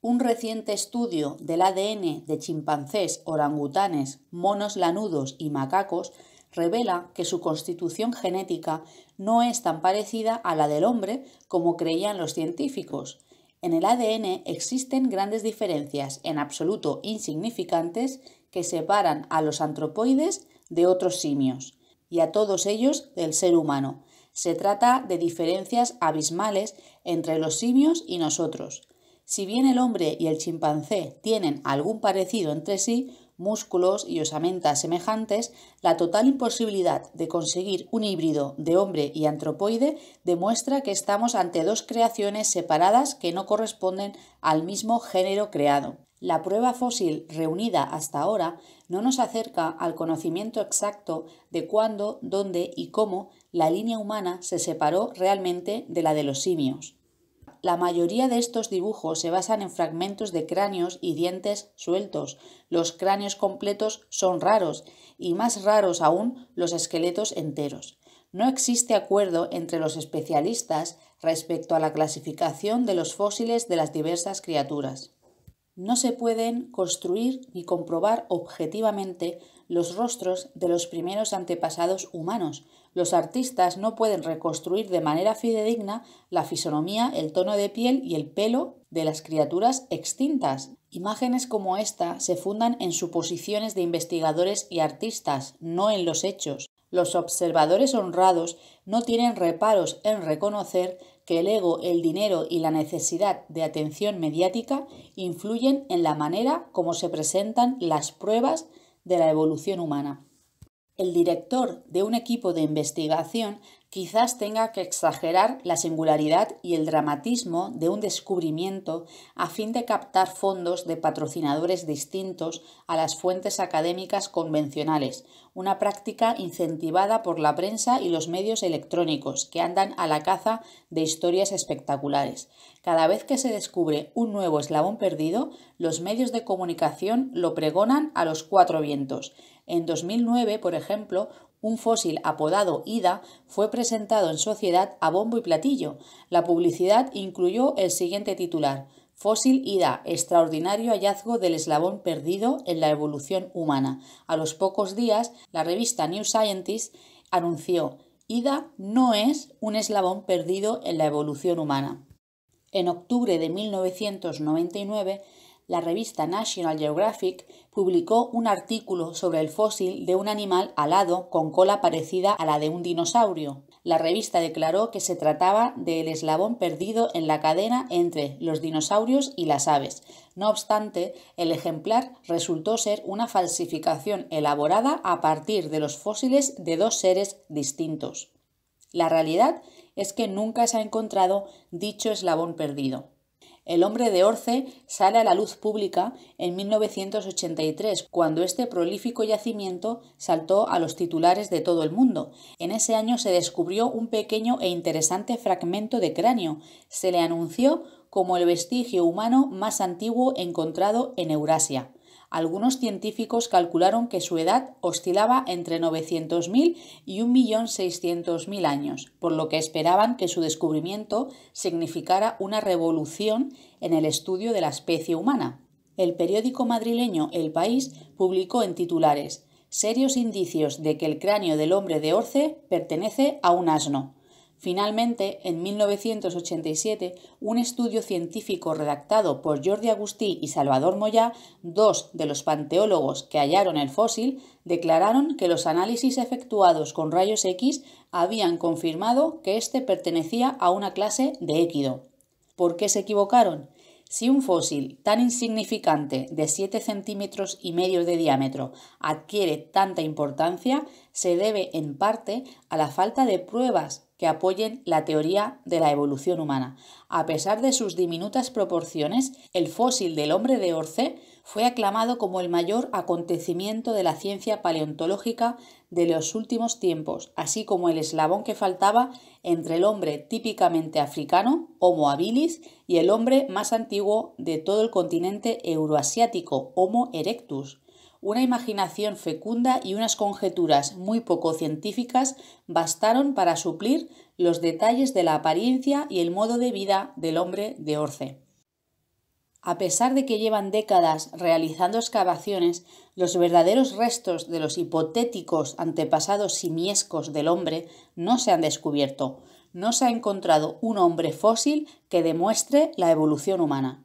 Un reciente estudio del ADN de chimpancés, orangutanes, monos lanudos y macacos revela que su constitución genética no es tan parecida a la del hombre como creían los científicos. En el ADN existen grandes diferencias, en absoluto insignificantes, que separan a los antropoides de otros simios y a todos ellos del ser humano. Se trata de diferencias abismales entre los simios y nosotros. Si bien el hombre y el chimpancé tienen algún parecido entre sí, músculos y osamentas semejantes, la total imposibilidad de conseguir un híbrido de hombre y antropoide demuestra que estamos ante dos creaciones separadas que no corresponden al mismo género creado. La prueba fósil reunida hasta ahora no nos acerca al conocimiento exacto de cuándo, dónde y cómo la línea humana se separó realmente de la de los simios la mayoría de estos dibujos se basan en fragmentos de cráneos y dientes sueltos. Los cráneos completos son raros y más raros aún los esqueletos enteros. No existe acuerdo entre los especialistas respecto a la clasificación de los fósiles de las diversas criaturas. No se pueden construir ni comprobar objetivamente los rostros de los primeros antepasados humanos, los artistas no pueden reconstruir de manera fidedigna la fisonomía, el tono de piel y el pelo de las criaturas extintas. Imágenes como esta se fundan en suposiciones de investigadores y artistas, no en los hechos. Los observadores honrados no tienen reparos en reconocer que el ego, el dinero y la necesidad de atención mediática influyen en la manera como se presentan las pruebas de la evolución humana el director de un equipo de investigación quizás tenga que exagerar la singularidad y el dramatismo de un descubrimiento a fin de captar fondos de patrocinadores distintos a las fuentes académicas convencionales, una práctica incentivada por la prensa y los medios electrónicos que andan a la caza de historias espectaculares. Cada vez que se descubre un nuevo eslabón perdido, los medios de comunicación lo pregonan a los cuatro vientos. En 2009, por ejemplo, un fósil apodado Ida fue presentado en sociedad a bombo y platillo. La publicidad incluyó el siguiente titular. Fósil Ida, extraordinario hallazgo del eslabón perdido en la evolución humana. A los pocos días, la revista New Scientist anunció Ida no es un eslabón perdido en la evolución humana. En octubre de 1999, la revista National Geographic publicó un artículo sobre el fósil de un animal alado con cola parecida a la de un dinosaurio. La revista declaró que se trataba del eslabón perdido en la cadena entre los dinosaurios y las aves. No obstante, el ejemplar resultó ser una falsificación elaborada a partir de los fósiles de dos seres distintos. La realidad es que nunca se ha encontrado dicho eslabón perdido. El hombre de Orce sale a la luz pública en 1983, cuando este prolífico yacimiento saltó a los titulares de todo el mundo. En ese año se descubrió un pequeño e interesante fragmento de cráneo. Se le anunció como el vestigio humano más antiguo encontrado en Eurasia. Algunos científicos calcularon que su edad oscilaba entre 900.000 y 1.600.000 años, por lo que esperaban que su descubrimiento significara una revolución en el estudio de la especie humana. El periódico madrileño El País publicó en titulares serios indicios de que el cráneo del hombre de Orce pertenece a un asno. Finalmente, en 1987, un estudio científico redactado por Jordi Agustí y Salvador Moyá, dos de los panteólogos que hallaron el fósil, declararon que los análisis efectuados con rayos X habían confirmado que éste pertenecía a una clase de équido. ¿Por qué se equivocaron? Si un fósil tan insignificante de 7 centímetros y medio de diámetro adquiere tanta importancia, se debe en parte a la falta de pruebas que apoyen la teoría de la evolución humana. A pesar de sus diminutas proporciones, el fósil del hombre de Orce fue aclamado como el mayor acontecimiento de la ciencia paleontológica de los últimos tiempos, así como el eslabón que faltaba entre el hombre típicamente africano, Homo habilis, y el hombre más antiguo de todo el continente euroasiático, Homo erectus. Una imaginación fecunda y unas conjeturas muy poco científicas bastaron para suplir los detalles de la apariencia y el modo de vida del hombre de Orce. A pesar de que llevan décadas realizando excavaciones, los verdaderos restos de los hipotéticos antepasados simiescos del hombre no se han descubierto. No se ha encontrado un hombre fósil que demuestre la evolución humana.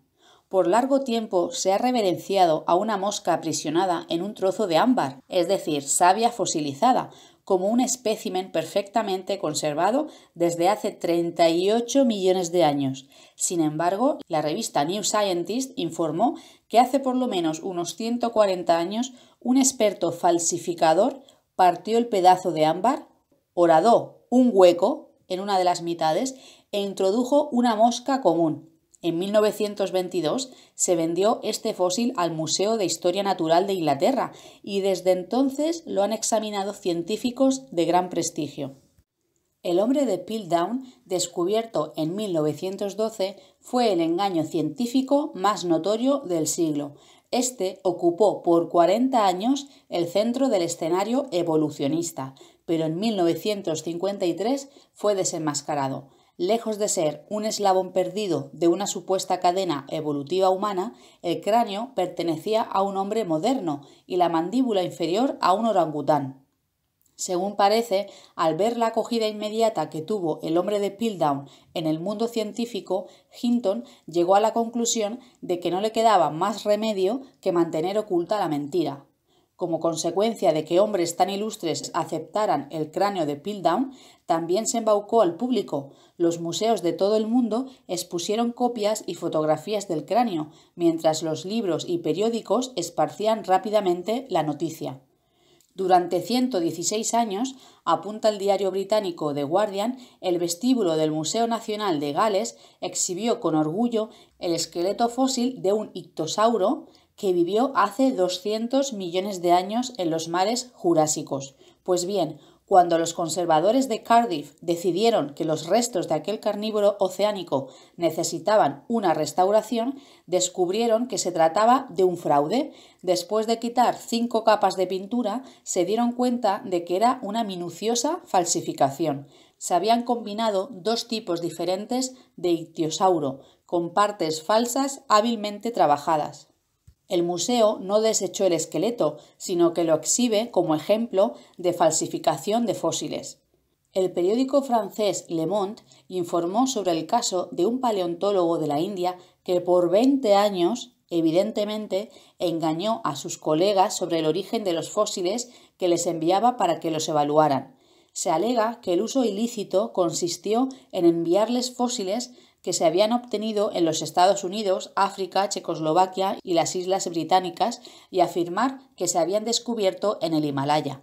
Por largo tiempo se ha reverenciado a una mosca aprisionada en un trozo de ámbar, es decir, savia fosilizada, como un espécimen perfectamente conservado desde hace 38 millones de años. Sin embargo, la revista New Scientist informó que hace por lo menos unos 140 años un experto falsificador partió el pedazo de ámbar, horadó un hueco en una de las mitades e introdujo una mosca común, en 1922 se vendió este fósil al Museo de Historia Natural de Inglaterra y desde entonces lo han examinado científicos de gran prestigio. El hombre de Piltdown, descubierto en 1912, fue el engaño científico más notorio del siglo. Este ocupó por 40 años el centro del escenario evolucionista, pero en 1953 fue desenmascarado. Lejos de ser un eslabón perdido de una supuesta cadena evolutiva humana, el cráneo pertenecía a un hombre moderno y la mandíbula inferior a un orangután. Según parece, al ver la acogida inmediata que tuvo el hombre de Piltdown en el mundo científico, Hinton llegó a la conclusión de que no le quedaba más remedio que mantener oculta la mentira. Como consecuencia de que hombres tan ilustres aceptaran el cráneo de Piltdown, también se embaucó al público. Los museos de todo el mundo expusieron copias y fotografías del cráneo, mientras los libros y periódicos esparcían rápidamente la noticia. Durante 116 años, apunta el diario británico The Guardian, el vestíbulo del Museo Nacional de Gales exhibió con orgullo el esqueleto fósil de un ictosauro que vivió hace 200 millones de años en los mares jurásicos. Pues bien, cuando los conservadores de Cardiff decidieron que los restos de aquel carnívoro oceánico necesitaban una restauración, descubrieron que se trataba de un fraude. Después de quitar cinco capas de pintura, se dieron cuenta de que era una minuciosa falsificación. Se habían combinado dos tipos diferentes de ictiosauro, con partes falsas hábilmente trabajadas. El museo no desechó el esqueleto, sino que lo exhibe como ejemplo de falsificación de fósiles. El periódico francés Le Monde informó sobre el caso de un paleontólogo de la India que por 20 años, evidentemente, engañó a sus colegas sobre el origen de los fósiles que les enviaba para que los evaluaran. Se alega que el uso ilícito consistió en enviarles fósiles que se habían obtenido en los Estados Unidos, África, Checoslovaquia y las Islas Británicas y afirmar que se habían descubierto en el Himalaya.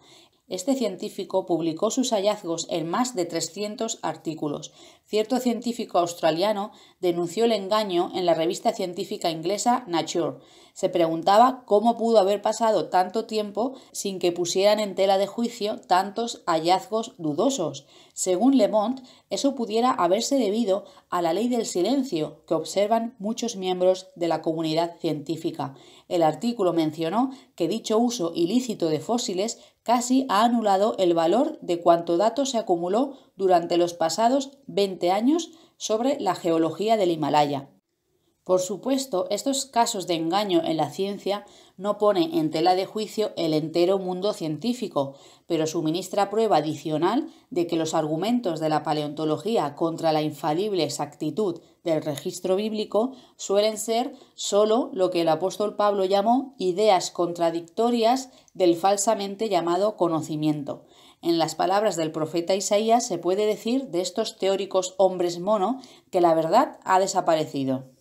Este científico publicó sus hallazgos en más de 300 artículos. Cierto científico australiano denunció el engaño en la revista científica inglesa Nature. Se preguntaba cómo pudo haber pasado tanto tiempo sin que pusieran en tela de juicio tantos hallazgos dudosos. Según Le Monde, eso pudiera haberse debido a la ley del silencio que observan muchos miembros de la comunidad científica. El artículo mencionó que dicho uso ilícito de fósiles casi ha anulado el valor de cuánto dato se acumuló durante los pasados 20 años sobre la geología del Himalaya. Por supuesto, estos casos de engaño en la ciencia no pone en tela de juicio el entero mundo científico, pero suministra prueba adicional de que los argumentos de la paleontología contra la infalible exactitud del registro bíblico suelen ser sólo lo que el apóstol Pablo llamó ideas contradictorias del falsamente llamado conocimiento. En las palabras del profeta Isaías se puede decir de estos teóricos hombres mono que la verdad ha desaparecido.